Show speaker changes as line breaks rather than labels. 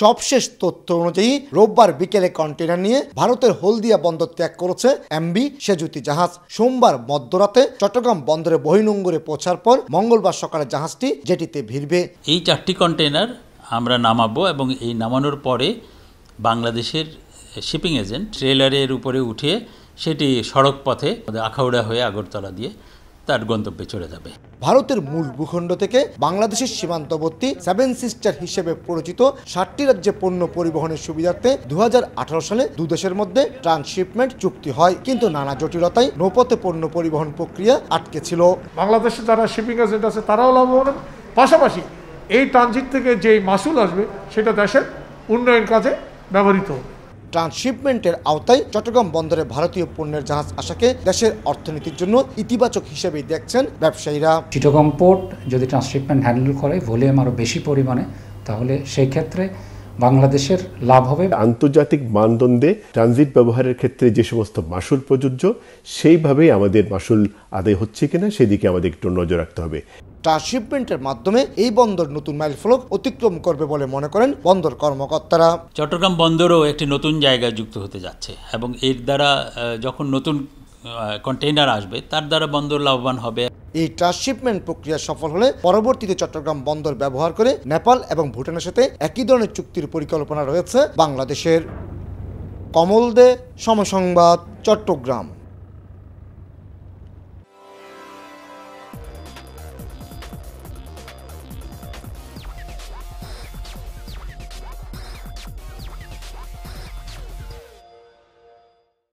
সবশেষ তথ্য অনুযায়ী রোববার বিকেলে কন্টেনার নিয়ে ভারতের হলদিয়া বন্দর ত্যাগ করেছে এমবি সেজুতি জাহাজ সোমবার মধ্যরাতে চট্টগ্রাম বন্দরে বহিনঙ্গরে পৌঁছার পর মঙ্গলবার সকালে জাহাজটি জেটিতে
ভিড়বে এই চারটি কন্টেনার আমরা নামাবো এবং এই নামানোর পরে বাংলাদেশের শিপিং এজেন্ট ট্রেলারের উপরে উঠে সেটি সড়ক পথে আখাউড়া হয়ে আগরতলা দিয়ে তার গন্তব্যে চলে যাবে
ভারতের মূল ভূখণ্ড থেকে বাংলাদেশের সীমান্তবর্তী সেভেন সিস্টার হিসেবে পরিচিত ষাটটি রাজ্যে পণ্য পরিবহনের সুবিধার্থে দু সালে দু দেশের মধ্যে ট্রান্সশিপমেন্ট চুক্তি হয় কিন্তু নানা জটিলতায় নৌপথে পণ্য পরিবহন প্রক্রিয়া আটকে ছিল বাংলাদেশে যারা শিপিং এজেন্ট আছে তারাও লাভবান পাশাপাশি এই ট্রানজিট থেকে যেই মাসুল আসবে সেটা দেশের উন্নয়ন কাজে ব্যবহৃত হবে ট্রান্সশিপমেন্টের আওতায় চট্টগ্রাম বন্দরে ভারতীয় পণ্যের জাহাজ আসাকে দেশের অর্থনীতির জন্য ইতিবাচক হিসেবেই দেখছেন ব্যবসায়ীরা চিটগম পোর্ট যদি ট্রান্সশিপমেন্ট হ্যান্ডেল করে
ভলিউম আরও বেশি পরিমাণে তাহলে সেই ক্ষেত্রে বাংলাদেশের লাভ হবে আন্তর্জাতিক মানদণ্ডে ট্রানজিট ব্যবহারের ক্ষেত্রে যে সমস্ত মাসুল প্রযোজ্য সেইভাবেই আমাদের মাসুল আদায় হচ্ছে কিনা সেদিকে আমাদের একটু নজর রাখতে হবে ট্রান্সশিপমেন্টের মাধ্যমে
এই বন্দর নতুন মাইলফলক অতিক্রম করবে বলে মনে করেন বন্দর কর্মকর্তারা
চট্টগ্রাম বন্দরও একটি নতুন জায়গায় যুক্ত হতে যাচ্ছে এবং এর দ্বারা যখন নতুন কন্টেইনার আসবে তার দ্বারা বন্দর লাভবান হবে
এই ট্রান্সশিপমেন্ট প্রক্রিয়া সফল হলে পরবর্তীতে চট্টগ্রাম বন্দর ব্যবহার করে নেপাল এবং ভুটানের সাথে একই ধরনের চুক্তির পরিকল্পনা রয়েছে বাংলাদেশের কমল দে সমসংবাদ চট্টগ্রাম